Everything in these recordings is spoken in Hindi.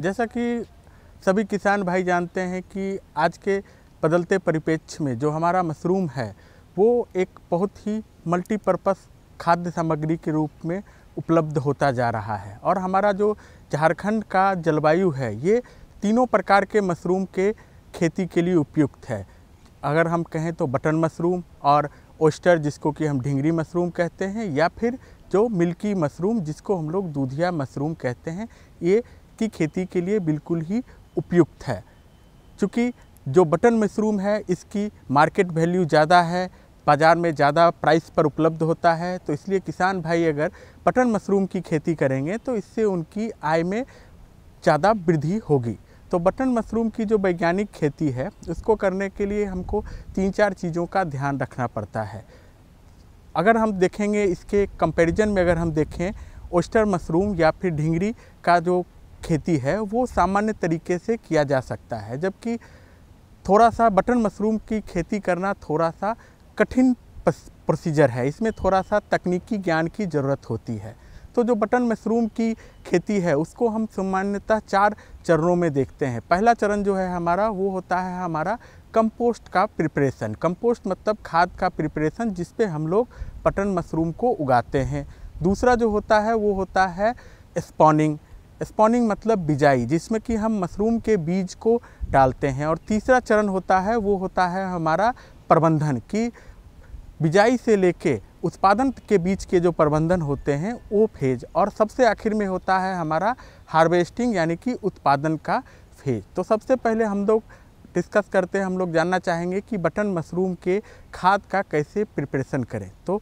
जैसा कि सभी किसान भाई जानते हैं कि आज के बदलते परिपेक्ष में जो हमारा मशरूम है वो एक बहुत ही मल्टीपर्पस खाद्य सामग्री के रूप में उपलब्ध होता जा रहा है और हमारा जो झारखंड का जलवायु है ये तीनों प्रकार के मशरूम के खेती के लिए उपयुक्त है अगर हम कहें तो बटन मशरूम और ओस्टर जिसको कि हम ढिंगरी मशरूम कहते हैं या फिर जो मिल्की मशरूम जिसको हम लोग दूधिया मशरूम कहते हैं ये की खेती के लिए बिल्कुल ही उपयुक्त है चूँकि जो बटन मशरूम है इसकी मार्केट वैल्यू ज़्यादा है बाज़ार में ज़्यादा प्राइस पर उपलब्ध होता है तो इसलिए किसान भाई अगर बटन मशरूम की खेती करेंगे तो इससे उनकी आय में ज़्यादा वृद्धि होगी तो बटन मशरूम की जो वैज्ञानिक खेती है उसको करने के लिए हमको तीन चार चीज़ों का ध्यान रखना पड़ता है अगर हम देखेंगे इसके कंपैरिजन में अगर हम देखें ओस्टर मशरूम या फिर ढिंगरी का जो खेती है वो सामान्य तरीके से किया जा सकता है जबकि थोड़ा सा बटन मशरूम की खेती करना थोड़ा सा कठिन प्रोसीजर है इसमें थोड़ा सा तकनीकी ज्ञान की ज़रूरत होती है तो जो बटन मशरूम की खेती है उसको हम सामान्यतः चार चरणों में देखते हैं पहला चरण जो है हमारा वो होता है हमारा कंपोस्ट का प्रिपरेशन कंपोस्ट मतलब खाद का प्रिपरेशन जिसपे हम लोग बटन मशरूम को उगाते हैं दूसरा जो होता है वो होता है स्पॉनिंग स्पॉनिंग मतलब बिजाई जिसमें कि हम मशरूम के बीज को डालते हैं और तीसरा चरण होता है वो होता है हमारा प्रबंधन कि बिजाई से लेके उत्पादन के बीच के जो प्रबंधन होते हैं वो फेज और सबसे आखिर में होता है हमारा हार्वेस्टिंग यानी कि उत्पादन का फेज तो सबसे पहले हम लोग डिस्कस करते हैं हम लोग जानना चाहेंगे कि बटन मशरूम के खाद का कैसे प्रिपरेशन करें तो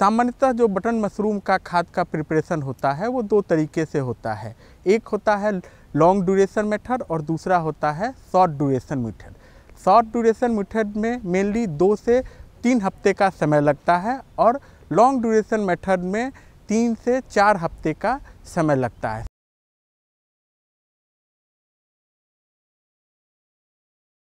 सामान्यतः जो बटन मशरूम का खाद का प्रिपरेशन होता है वो दो तरीके से होता है एक होता है लॉन्ग ड्यूरेशन मेथड और दूसरा होता है short duration method short duration method में मेनली दो से तीन हफ्ते का समय लगता है और लॉन्ग ड्यूरेशन मेथड में तीन से चार हफ्ते का समय लगता है